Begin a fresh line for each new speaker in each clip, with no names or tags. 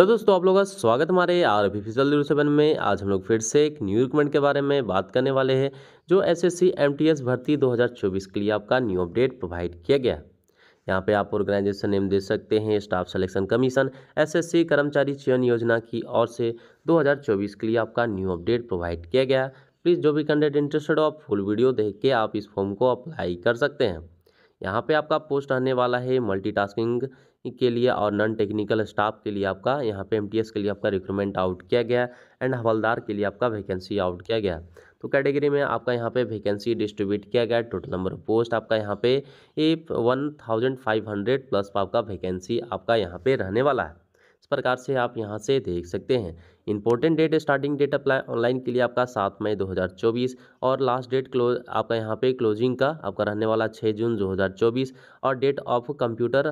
hello दोस्तों आप लोगों का स्वागत हमारे आर बी फिजल जीरो सेवन में आज हम लोग फिर से एक न्यू रिकमेंट के बारे में बात करने वाले हैं जो एसएससी एमटीएस भर्ती 2024 के लिए आपका न्यू अपडेट प्रोवाइड किया गया है यहाँ पे आप ऑर्गेनाइजेशन नेम दे सकते हैं स्टाफ सिलेक्शन कमीशन एसएससी कर्मचारी चयन योजना की ओर से दो के लिए आपका न्यू अपडेट प्रोवाइड किया गया प्लीज़ जो भी कैंडिडेट इंटरेस्टेड हो आप फुल वीडियो देख के आप इस फॉर्म को अप्लाई कर सकते हैं यहाँ पे आपका पोस्ट रहने वाला है मल्टीटास्किंग के लिए और नॉन टेक्निकल स्टाफ के लिए आपका यहाँ पे एमटीएस के लिए आपका रिक्रूटमेंट आउट किया गया एंड हवलदार के लिए आपका वैकेंसी आउट किया गया तो कैटेगरी में आपका यहाँ पे वैकेंसी डिस्ट्रीब्यूट किया गया टोटल नंबर पोस्ट आपका यहाँ पे one thousand five hundred plus आपका वैकेंसी आपका यहाँ पे रहने वाला है इस प्रकार से आप यहाँ से देख सकते हैं important date starting date apply online के लिए आपका सात मई 2024 और लास्ट डेट क्लोज आपका यहाँ पे क्लोजिंग का आपका रहने वाला छः जून 2024 और date of computer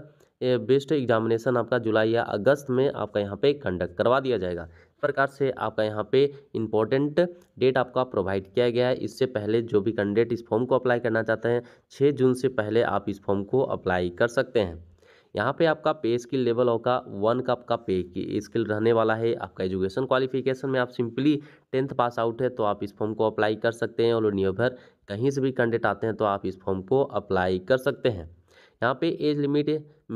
based examination आपका जुलाई या अगस्त में आपका यहाँ पे कंडक्ट करवा दिया जाएगा प्रकार से आपका यहाँ पे इंपॉर्टेंट डेट आपका प्रोवाइड किया गया है इससे पहले जो भी कैंडिडेट इस फॉर्म को अप्लाई करना चाहते हैं छः जून से पहले आप इस फॉर्म को अप्लाई कर सकते हैं यहाँ पे आपका पे स्किल लेवल होगा वन का आपका पे की स्किल रहने वाला है आपका एजुकेशन क्वालिफिकेशन में आप सिंपली टेंथ पास आउट है तो आप इस फॉर्म को अप्लाई कर सकते हैं और न्यूभर कहीं से भी कैंडिडेट आते हैं तो आप इस फॉर्म को अप्लाई कर सकते हैं यहाँ पे एज लिमिट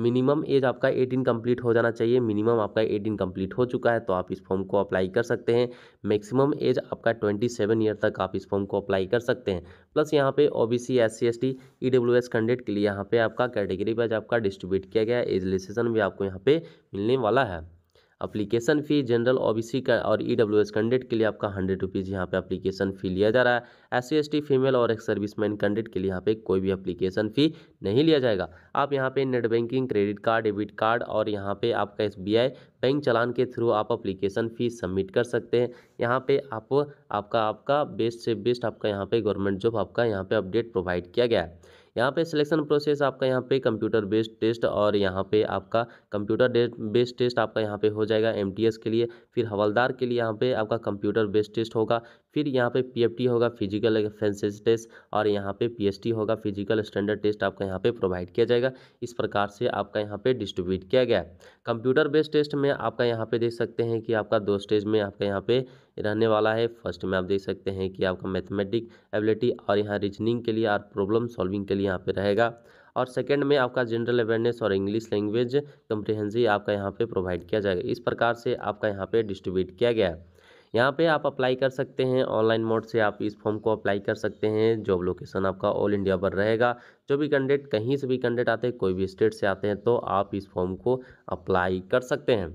मिनिमम एज आपका एटीन कंप्लीट हो जाना चाहिए मिनिमम आपका एटीन कंप्लीट हो चुका है तो आप इस फॉर्म को अप्लाई कर सकते हैं मैक्सिमम एज आपका ट्वेंटी सेवन ईयर तक आप इस फॉर्म को अप्लाई कर सकते हैं प्लस यहाँ पे O B C S C S T E W S candidate के लिए यहाँ पे आपका कैटेगरी वाइज आपका डिस्ट्रीब्यूट किया गया है एज लिसेशन भी आपको यहाँ पे मिलने वाला है application fee general O B C का और ई डब्ल्यू एस कैंडिडेट के लिए आपका हंड्रेड रुपीज़ यहाँ पे अप्लीकेशन फ़ी लिया जा रहा है S C S T female और एक सर्विसमैन कैंडिडेट के लिए यहाँ पे कोई भी अप्लीकेशन फ़ी नहीं लिया जाएगा आप यहाँ पे net banking credit card debit card और यहाँ पे आपका S B I bank challan के थ्रू आप अप्लीकेशन फ़ी सबमिट कर सकते हैं यहाँ पर आप आपका आपका बेस्ट से बेस्ट आपका यहाँ पर गवर्नमेंट जॉब आपका यहाँ पर अपडेट प्रोवाइड किया गया है यहाँ पे सिलेक्शन प्रोसेस आपका यहाँ पे कंप्यूटर बेस्ड टेस्ट और यहाँ पे आपका कंप्यूटर बेस्ड टेस्ट आपका यहाँ पे हो जाएगा एम के लिए फिर हवलदार के लिए यहाँ पे आपका कंप्यूटर बेस्ड टेस्ट होगा फिर यहाँ पे पी होगा फिजिकल एफेंसेज टेस्ट और यहाँ पे पी होगा फिजिकल स्टैंडर्ड टेस्ट आपका यहाँ पे प्रोवाइड किया जाएगा इस प्रकार से आपका यहाँ पे डिस्ट्रीब्यूट किया गया कंप्यूटर बेस्ड टेस्ट में आपका यहाँ पे देख सकते हैं कि आपका दो स्टेज में आपका यहाँ पे रहने वाला है फर्स्ट में आप देख सकते हैं कि आपका मैथमेटिक एबिलिटी और यहाँ रीजनिंग के लिए और प्रॉब्लम सॉल्विंग के लिए यहाँ पे रहेगा और सेकंड में आपका जनरल अवेयरनेस और इंग्लिश लैंग्वेज कंप्रिहेंसिव आपका यहाँ पे प्रोवाइड किया जाएगा इस प्रकार से आपका यहाँ पे डिस्ट्रीब्यूट किया गया है यहाँ पे आप अप्लाई कर सकते हैं ऑनलाइन मोड से आप इस फॉर्म को अप्लाई कर सकते हैं जॉब लोकेशन आपका ऑल इंडिया पर रहेगा जो भी कैंडिडेट कहीं से भी कैंडिडेट आते हैं कोई भी स्टेट से आते हैं तो आप इस फॉर्म को अप्लाई कर सकते हैं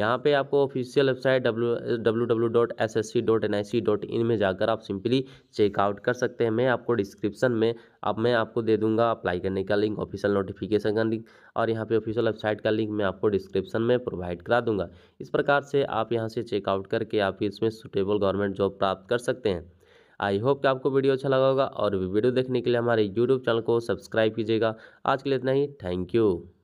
यहाँ पे आपको official website W W W dot S S C dot N I C dot in में जाकर आप सिंपली चेकआउट कर सकते हैं मैं आपको डिस्क्रिप्शन में अब मैं आपको दे दूंगा अप्लाई करने का लिंक ऑफिशियल नोटिफिकेशन का लिंक और यहाँ पे ऑफिशियल वेबसाइट का लिंक मैं आपको डिस्क्रिप्शन में प्रोवाइड करा दूंगा इस प्रकार से आप यहाँ से चेकआउट करके आप इसमें सुटेबल गवर्नमेंट जॉब प्राप्त कर सकते हैं आई होप कि आपको वीडियो अच्छा लगा होगा और वीडियो देखने के लिए हमारे यूट्यूब चैनल को सब्सक्राइब कीजिएगा आज के लिए इतना ही थैंक यू